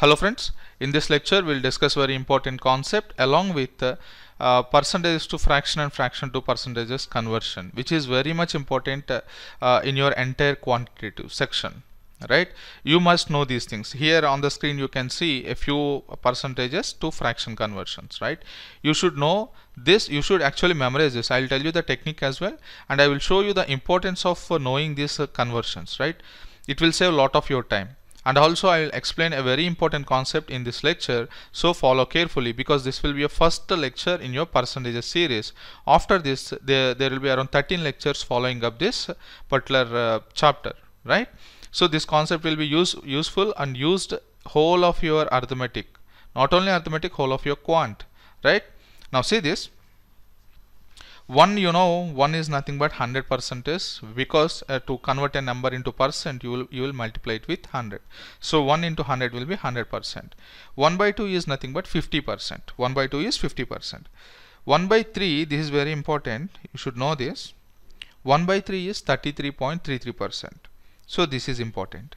Hello friends, in this lecture we'll discuss very important concept along with uh, uh, percentages to fraction and fraction to percentages conversion which is very much important uh, uh, in your entire quantitative section right you must know these things here on the screen you can see a few percentages to fraction conversions right you should know this you should actually memorize this I'll tell you the technique as well and I will show you the importance of uh, knowing these uh, conversions right it will save a lot of your time and also I will explain a very important concept in this lecture so follow carefully because this will be your first lecture in your percentages series after this there, there will be around 13 lectures following up this particular uh, chapter right so this concept will be use, useful and used whole of your arithmetic not only arithmetic whole of your quant right now see this one you know one is nothing but 100 percent is because uh, to convert a number into percent you will you will multiply it with 100 so 1 into 100 will be 100 percent 1 by 2 is nothing but 50 percent 1 by 2 is 50 percent 1 by 3 this is very important you should know this 1 by 3 is 33.33 percent so this is important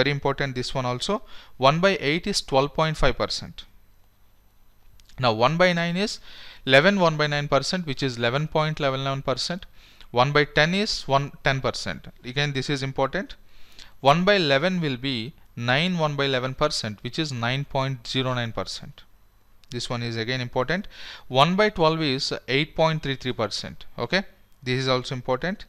very important this one also 1 by 8 is 12.5 percent now 1 by 9 is 11 1 by 9 percent which is 11.11 percent 1 by 10 is 1 10 percent again this is important 1 by 11 will be 9 1 by 11 percent which is 9.09 percent this one is again important 1 by 12 is 8.33 percent okay this is also important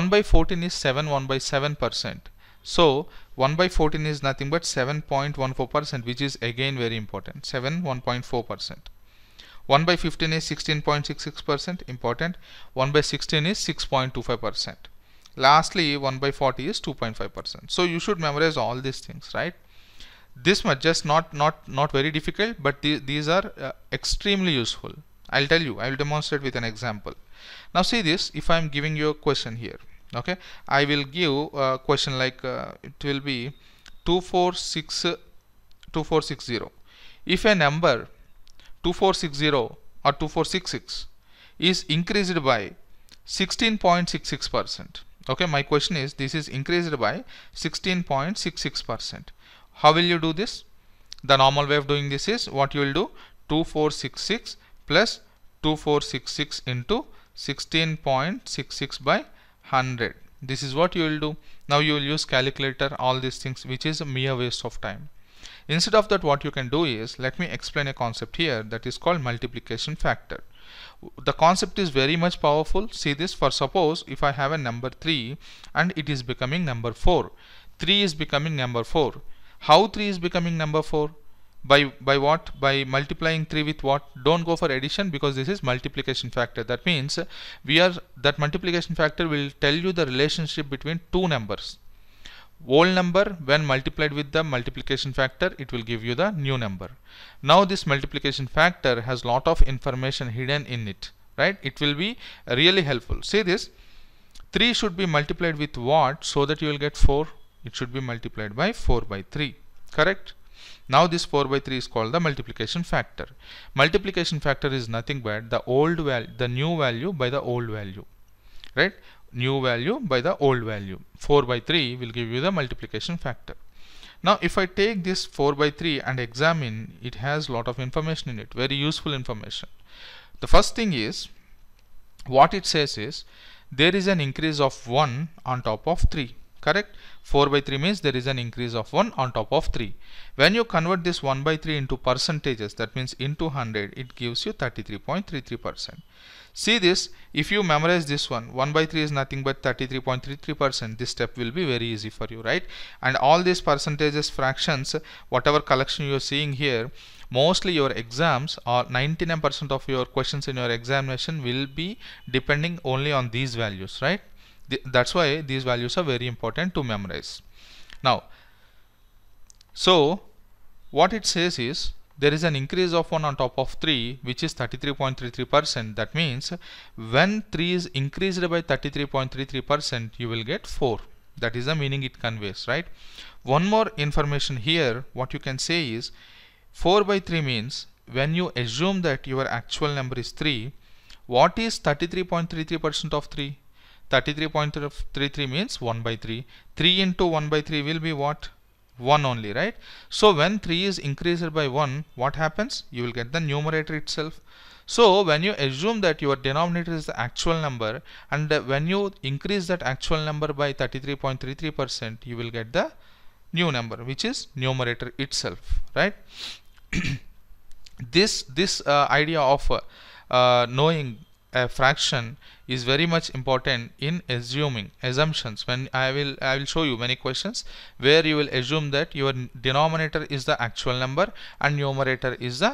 1 by 14 is 7 1 by 7 percent so 1 by 14 is nothing but 7.14% which is again very important 7 1.4%. 1 by 15 is 16.66% important 1 by 16 is 6.25% lastly 1 by 40 is 2.5% so you should memorize all these things right this much just not not not very difficult but th these are uh, extremely useful I'll tell you I'll demonstrate with an example now see this if I'm giving you a question here okay I will give a uh, question like uh, it will be 246 2460 if a number 2460 or 2466 is increased by 16.66 percent okay my question is this is increased by 16.66 percent how will you do this the normal way of doing this is what you will do 2466 plus 2466 into 16.66 by 100 this is what you will do now you will use calculator all these things which is a mere waste of time instead of that what you can do is let me explain a concept here that is called multiplication factor the concept is very much powerful see this for suppose if I have a number 3 and it is becoming number 4 3 is becoming number 4 how 3 is becoming number 4 by by what by multiplying 3 with what don't go for addition because this is multiplication factor that means we are that multiplication factor will tell you the relationship between two numbers whole number when multiplied with the multiplication factor it will give you the new number now this multiplication factor has lot of information hidden in it right it will be really helpful see this 3 should be multiplied with what so that you will get 4 it should be multiplied by 4 by 3 correct now this 4 by 3 is called the multiplication factor. Multiplication factor is nothing but the old value, the new value by the old value, right? New value by the old value. 4 by 3 will give you the multiplication factor. Now if I take this 4 by 3 and examine, it has lot of information in it, very useful information. The first thing is, what it says is, there is an increase of 1 on top of 3, correct? 4 by 3 means there is an increase of 1 on top of 3. When you convert this 1 by 3 into percentages that means into 100 it gives you 33.33%. See this if you memorize this one 1 by 3 is nothing but 33.33% this step will be very easy for you right and all these percentages fractions whatever collection you are seeing here mostly your exams or 99% of your questions in your examination will be depending only on these values right Th that's why these values are very important to memorize. Now, so what it says is there is an increase of 1 on top of 3 which is 33.33% that means when 3 is increased by 33.33% you will get 4 that is the meaning it conveys right one more information here what you can say is 4 by 3 means when you assume that your actual number is 3 what is 33.33% of 3 33.33 means 1 by 3. 3 into 1 by 3 will be what? 1 only, right? So when 3 is increased by 1, what happens? You will get the numerator itself. So when you assume that your denominator is the actual number and when you increase that actual number by 33.33%, you will get the new number which is numerator itself, right? this this uh, idea of uh, uh, knowing a fraction is very much important in assuming assumptions when I will I will show you many questions where you will assume that your denominator is the actual number and numerator is the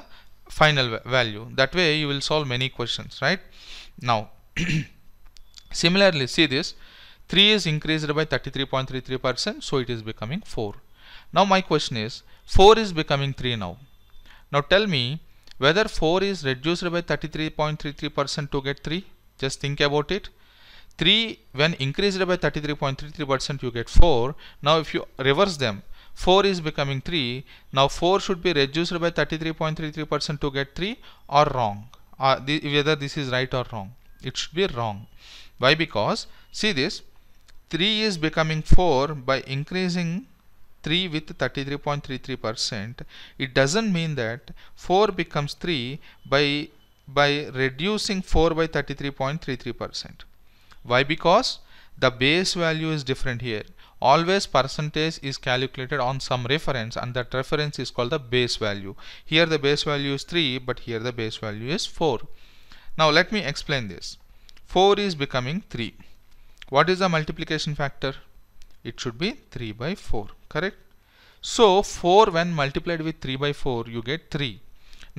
final value that way you will solve many questions right now similarly see this 3 is increased by 33.33 percent so it is becoming 4 now my question is 4 is becoming 3 now now tell me whether 4 is reduced by 33.33 percent to get 3 just think about it 3 when increased by 33.33 percent you get 4 now if you reverse them 4 is becoming 3 now 4 should be reduced by 33.33 percent to get 3 or wrong uh, the, whether this is right or wrong it should be wrong why because see this 3 is becoming 4 by increasing 3 with 33.33 percent it doesn't mean that 4 becomes 3 by by reducing 4 by 33.33%. Why? Because the base value is different here. Always percentage is calculated on some reference and that reference is called the base value. Here the base value is 3 but here the base value is 4. Now let me explain this. 4 is becoming 3. What is the multiplication factor? It should be 3 by 4, correct? So 4 when multiplied with 3 by 4 you get 3.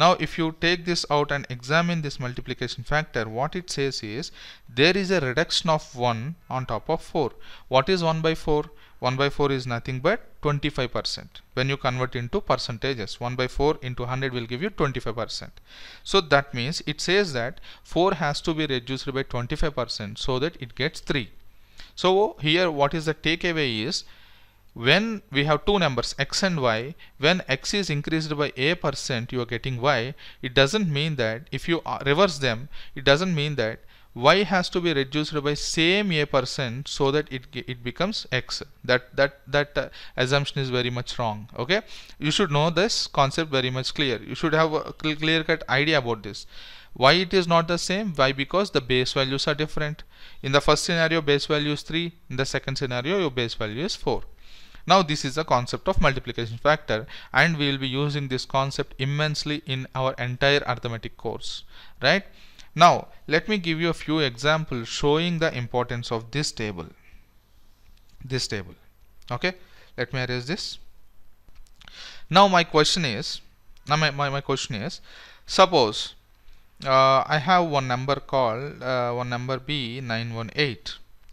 Now if you take this out and examine this multiplication factor, what it says is there is a reduction of 1 on top of 4. What is 1 by 4? 1 by 4 is nothing but 25% when you convert into percentages 1 by 4 into 100 will give you 25% so that means it says that 4 has to be reduced by 25% so that it gets 3 so here what is the takeaway is when we have two numbers x and y when x is increased by a percent you are getting y it doesn't mean that if you uh, reverse them it doesn't mean that y has to be reduced by same a percent so that it it becomes x that that that uh, assumption is very much wrong okay you should know this concept very much clear you should have a clear cut idea about this why it is not the same why because the base values are different in the first scenario base value is 3 in the second scenario your base value is 4 now this is a concept of multiplication factor and we will be using this concept immensely in our entire arithmetic course, right? Now let me give you a few examples showing the importance of this table. This table, okay? Let me erase this. Now my question is, now my, my, my question is, suppose uh, I have one number called uh, one number B 918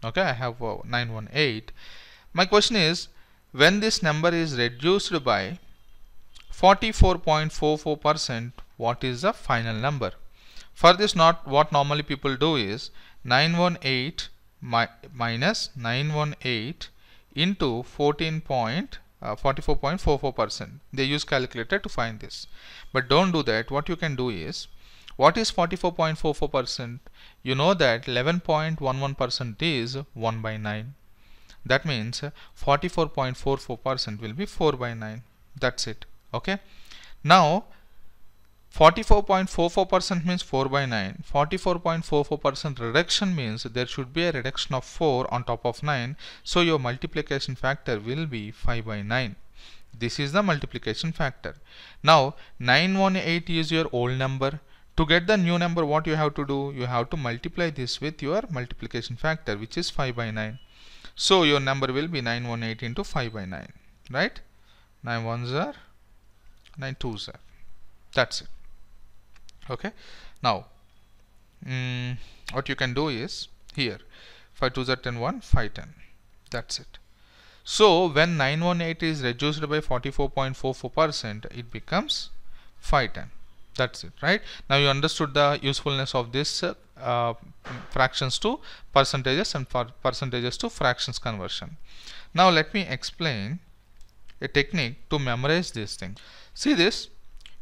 okay I have uh, 918 my question is when this number is reduced by 44.44% what is the final number for this not what normally people do is 918 mi minus 918 into 14 uh, percent they use calculator to find this but don't do that what you can do is what is 44.44% you know that 11.11% is 1 by 9 that means 44.44 percent will be 4 by 9 that's it okay now 44.44 percent means 4 by 9 44.44 percent reduction means there should be a reduction of 4 on top of 9 so your multiplication factor will be 5 by 9 this is the multiplication factor now 918 is your old number to get the new number what you have to do you have to multiply this with your multiplication factor which is 5 by 9 so your number will be 918 into 5 by 9, right? 9 are are. That's it. Okay. Now, mm, what you can do is here 5 twos are 10, 1, 5 10. That's it. So when 918 is reduced by 44.44%, it becomes 510 that's it right now you understood the usefulness of this uh, uh, fractions to percentages and for percentages to fractions conversion now let me explain a technique to memorize this thing see this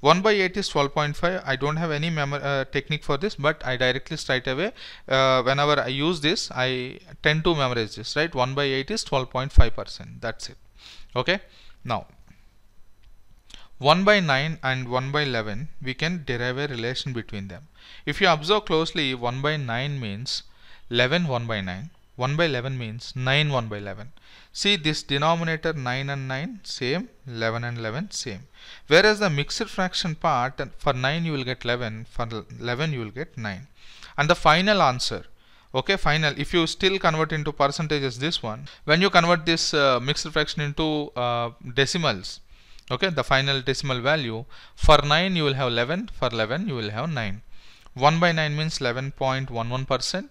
1 by 8 is 12.5 I don't have any uh, technique for this but I directly straight away uh, whenever I use this I tend to memorize this right 1 by 8 is 12.5 percent that's it okay now 1 by 9 and 1 by 11 we can derive a relation between them if you observe closely 1 by 9 means 11 1 by 9 1 by 11 means 9 1 by 11. See this denominator 9 and 9 same 11 and 11 same. Whereas the mixed fraction part for 9 you will get 11 for 11 you will get 9. And the final answer okay final if you still convert into percentages this one when you convert this uh, mixed fraction into uh, decimals okay the final decimal value for 9 you will have 11 for 11 you will have 9 1 by 9 means 11.11 percent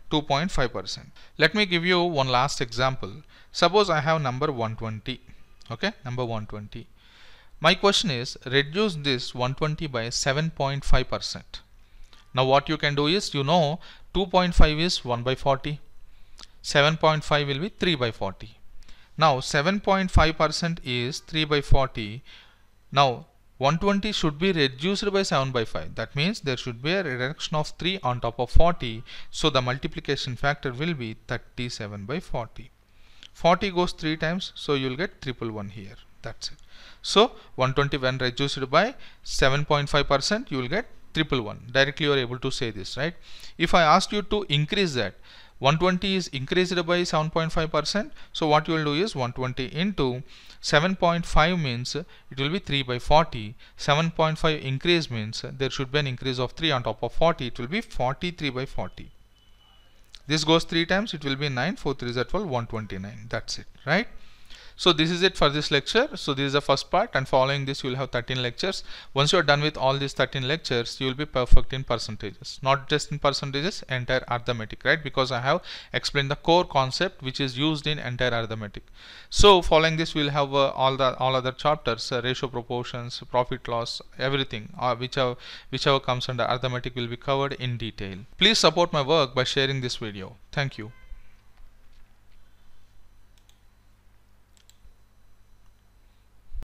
2.5%. Let me give you one last example. Suppose I have number 120. Okay, number 120. My question is reduce this 120 by 7.5%. Now what you can do is you know 2.5 is 1 by 40. 7.5 will be 3 by 40. Now 7.5% is 3 by 40. Now 120 should be reduced by 7 by 5. That means there should be a reduction of 3 on top of 40. So the multiplication factor will be 37 by 40. 40 goes 3 times so you'll get triple 1 here. That's it. So 120 when reduced by 7.5 percent you will get triple 1. Directly you are able to say this right. If I asked you to increase that 120 is increased by 7.5%. So what you will do is 120 into 7.5 means it will be 3 by 40. 7.5 increase means there should be an increase of 3 on top of 40. It will be 43 by 40. This goes 3 times. It will be 9. 4 3 is 12. 129. That's it. Right. So this is it for this lecture. So this is the first part and following this you will have 13 lectures. Once you are done with all these 13 lectures you will be perfect in percentages. Not just in percentages entire arithmetic right because I have explained the core concept which is used in entire arithmetic. So following this we will have uh, all the all other chapters uh, ratio proportions profit loss everything uh, whichever, whichever comes under arithmetic will be covered in detail. Please support my work by sharing this video. Thank you.